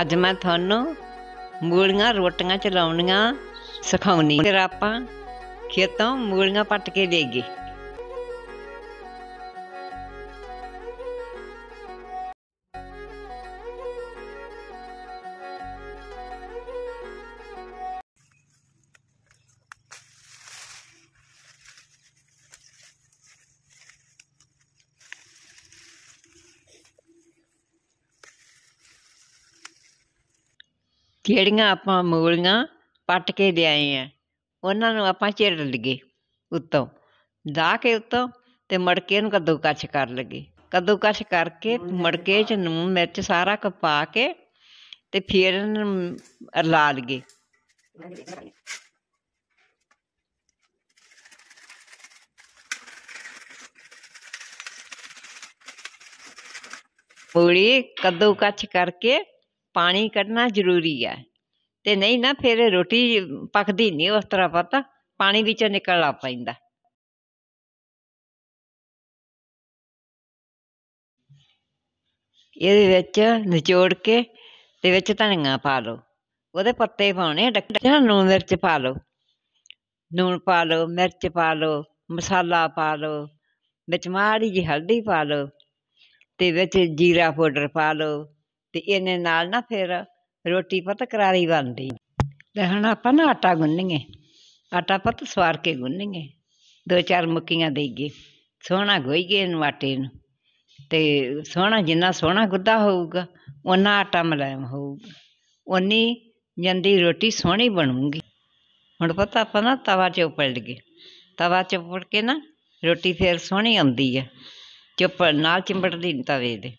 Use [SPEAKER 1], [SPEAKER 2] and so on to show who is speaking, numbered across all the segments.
[SPEAKER 1] ਅੱਜ ਮੈਂ ਤੁਹਾਨੂੰ ਮੂਲੀਆਂ ਰੋਟੀਆਂ ਚਲਾਉਣੀਆਂ ਸਿਖਾਉਣੀ ਫਿਰ ਆਪਾਂ ਖੇਤੋਂ ਮੂਲੀਆਂ ਪੱਟ ਕੇ ਲੈ ਗਏ ਜਿਹੜੀਆਂ ਆਪਾਂ ਮੂਲੀਆਂ ਪੱਟ ਕੇ ਲਿਆਏ ਆ ਉਹਨਾਂ ਨੂੰ ਆਪਾਂ ਚਿਰ ਲਈਏ ਉੱਤੋਂ ਦਾ ਕੇ ਉੱਤੋਂ ਤੇ ਮੜਕੇ ਨੂੰ ਕੱਚ ਕਰ ਲਈਏ ਕੱਚ ਕਰਕੇ ਮੜਕੇ 'ਚ ਨੂੰ ਮਿਰਚ ਸਾਰਾ ਕੁ ਪਾ ਕੇ ਤੇ ਫਿਰ ਲਾ ਰਲਾ ਪੂਰੀ ਕੱਦੂ ਕੱਚ ਕਰਕੇ ਪਾਣੀ ਕੱਢਣਾ ਜ਼ਰੂਰੀ ਹੈ ਤੇ ਨਹੀਂ ਨਾ ਫਿਰ ਰੋਟੀ ਪੱਕਦੀ ਨਹੀਂ ਉਸ ਤਰ੍ਹਾਂ ਪਤਾ ਪਾਣੀ ਵਿੱਚੋਂ ਨਿਕਲਣਾ ਪੈਂਦਾ ਇਹਦੇ ਵਿੱਚ ਨਿਚੋੜ ਕੇ ਤੇ ਵਿੱਚ ਧਨੀਆ ਪਾ ਲਓ ਉਹਦੇ ਪੱਤੇ ਪਾਉਣੇ ਡੱਕਾ ਨੂਨ ਮਿਰਚ ਪਾ ਲਓ ਨੂਨ ਪਾ ਲਓ ਮਿਰਚ ਪਾ ਲਓ ਮਸਾਲਾ ਪਾ ਲਓ ਵਿੱਚ ਮਾੜੀ ਜੀ ਹਲਦੀ ਪਾ ਲਓ ਤੇ ਵਿੱਚ ਜੀਰਾ ਪਾਊਡਰ ਪਾ ਲਓ ਤੇ ਇਹਨੇ ਨਾਲ ਨਾ ਫਿਰ ਰੋਟੀ ਪਤ ਕਰਾਰੀ ਬਣਦੀ ਤੇ ਹੁਣ ਆਪਾਂ ਨਾ ਆਟਾ ਗੁੰਨੀਏ ਆਟਾ ਪਤ ਸਵਾਰ ਕੇ ਗੁੰਨੀਏ ਦੋ ਚਾਰ ਮੁੱਕੀਆਂ ਦੇਈਏ ਸੋਹਣਾ ਗੋਈਏ ਨੂੰ ਆਟੇ ਨੂੰ ਤੇ ਸੋਹਣਾ ਜਿੰਨਾ ਸੋਹਣਾ ਗੁੱਦਾ ਹੋਊਗਾ ਉਹਨਾ ਆਟਾ ਮਲਾਇਮ ਹੋਊਗਾ ਉਨੀ ਜੰਦੀ ਰੋਟੀ ਸੋਹਣੀ ਬਣੂਗੀ ਹੁਣ ਪਤਾ ਆਪਾਂ ਨਾ ਤਵਾ 'ਚ ਉਪਲਟ ਗਏ ਤਵਾ 'ਚ ਉਪਲਟ ਕੇ ਨਾ ਰੋਟੀ ਫੇਰ ਸੋਹਣੀ ਆਉਂਦੀ ਹੈ ਚੁੱਪ ਨਾਲ ਚਿੰਬੜਦੀ ਤਵੇ ਦੇ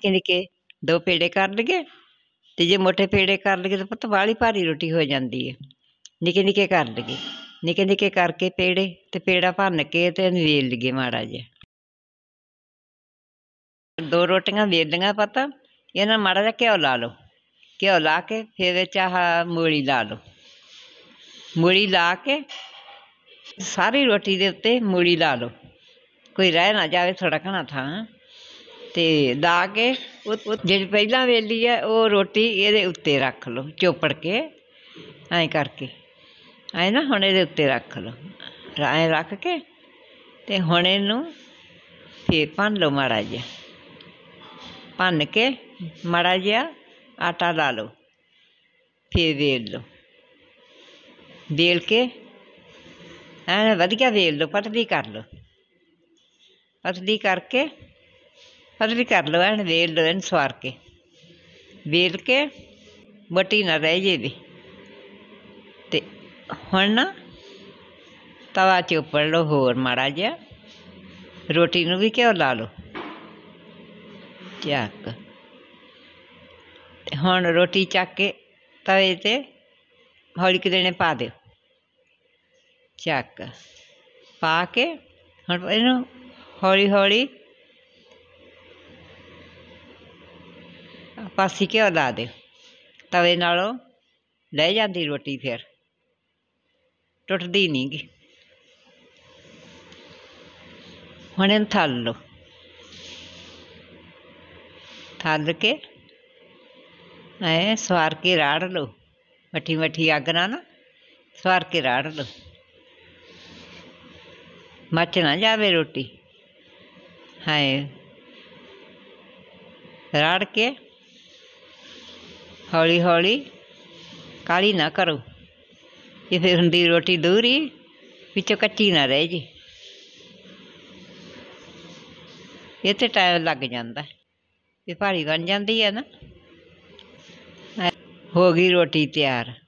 [SPEAKER 1] ਕਹਿੰਦੇ ਕਿ ਦੋ ਪੇੜੇ ਕਰ ਲਈਏ ਤੇ ਜੇ ਮੋਟੇ ਪੇੜੇ ਕਰ ਲਈਏ ਤਾਂ ਪੁੱਤ ਬਾਹਲੀ ਭਾਰੀ ਰੋਟੀ ਹੋ ਜਾਂਦੀ ਹੈ ਨਿੱਕੇ ਨਿੱਕੇ ਕਰ ਲਈਏ ਨਿੱਕੇ ਨਿੱਕੇ ਕਰਕੇ ਪੇੜੇ ਤੇ ਪੇੜਾ ਭੰਨ ਕੇ ਤੇ ਨਵੇਲ ਲਗੇ ਲਈਏ ਮਾੜਾ ਜਿਹਾ ਦੋ ਰੋਟੀਆਂ ਵੇਲੀਆਂ ਪਤਾ ਇਹਨਾਂ ਮਾੜਾ ਜਿਹਾ ਘਿਓ ਲਾ ਲਓ ਘਿਓ ਲਾ ਕੇ ਫਿਰ ਵਿੱਚ ਆਹ ਮੂਲੀ ਲਾ ਲਓ ਮੂਲੀ ਲਾ ਕੇ ਸਾਰੀ ਰੋਟੀ ਦੇ ਉੱਤੇ ਮੂਲੀ ਲਾ ਲਓ ਕੋਈ ਰਹਿ ਨਾ ਜਾਵੇ ਥੋੜਾ ਘਣਾ ਥਾਂ ਤੇ ਲਾ ਕੇ ਉਹ ਜਿਹੜੀ ਪਹਿਲਾਂ ਵੇਲੀ ਹੈ ਉਹ ਰੋਟੀ ਇਹਦੇ ਉੱਤੇ ਰੱਖ ਲਓ ਚੋਪੜ ਕੇ ਐਂ ਕਰਕੇ ਐਂ ਨਾ ਹੁਣ ਇਹਦੇ ਉੱਤੇ ਰੱਖ ਲਓ ਐਂ ਰੱਖ ਕੇ ਤੇ ਹੁਣ ਇਹਨੂੰ ਫੇਰ ਭੰਨ ਲਓ ਮਾੜਾ ਜਿਹਾ ਭੰਨ ਕੇ ਮਾੜਾ ਜਿਹਾ ਆਟਾ ਲਾ ਲਓ ਫੇਰ ਵੇਲ ਲਓ ਵੇਲ ਕੇ ਐਂ ਵਧੀਆ ਵੇਲ ਲਓ ਪਤਲੀ ਕਰ ਲਓ ਪਤਲੀ ਕਰਕੇ ਅਦਲੀ ਕਰ ਲਓ ਇਹਨੇ ਵੇਲ ਲਓ ਸਵਾਰ ਕੇ ਵੇਲ ਕੇ ਮਟੀ ਨਾ ਰਹਿ ਜੇ ਵੀ ਤੇ ਹੁਣ ਨਾ ਤਵਾ ਚ ਉੱਪਰ ਲੋ ਹੋਰ ਮਾੜਾ ਜਿਹਾ ਰੋਟੀ ਨੂੰ ਵੀ ਕਿਉਂ ਲਾ ਲੋ ਚੱਕ ਤੇ ਹੁਣ ਰੋਟੀ ਚੱਕ ਕੇ ਤਵੇ ਤੇ ਹੌਲੀ ਕਿ ਦੇਣੇ ਪਾ ਦਿਓ ਚੱਕ ਪਾ ਕੇ ਹੁਣ ਇਹਨੂੰ ਹੌਲੀ ਹੌਲੀ ਪਾਸੀ ਘਿਓ ਲਾ ਦੇ ਤਵੇ ਨਾਲੋਂ ਲੈ ਜਾਂਦੀ ਰੋਟੀ ਫਿਰ ਟੁੱਟਦੀ ਨਹੀਂ ਗੀ ਹੁਣ ਇਹਨਾਂ ਥੱਲ ਲੋ ਥੱਲ ਕੇ ਐ ਸਵਾਰ ਕੇ ਰਾੜ ਲੋ ਮੱਠੀ ਮੱਠੀ ਅੱਗ ਨਾਲ ਨਾ ਸਵਾਰ ਕੇ ਰਾੜ ਲੋ ਮੱਚ ਨਾ ਜਾਵੇ ਰੋਟੀ ਹਾਏ ਰਾੜ ਕੇ ਹੌਲੀ ਹੌਲੀ ਕਾਲੀ ਨਾ ਕਰੋ ਜੇ ਫਿਰ ਹੰਦੀ ਰੋਟੀ ਦੂਰੀ ਵਿੱਚੋਂ ਕੱਚੀ ਨਾ ਰਹਿ ਜੀ ਇਹ ਤੇ ਟਾਈਮ ਲੱਗ ਜਾਂਦਾ ਇਹ ਭਾਰੀ ਬਣ ਜਾਂਦੀ ਹੈ ਨਾ ਹੋ ਗਈ ਰੋਟੀ ਤਿਆਰ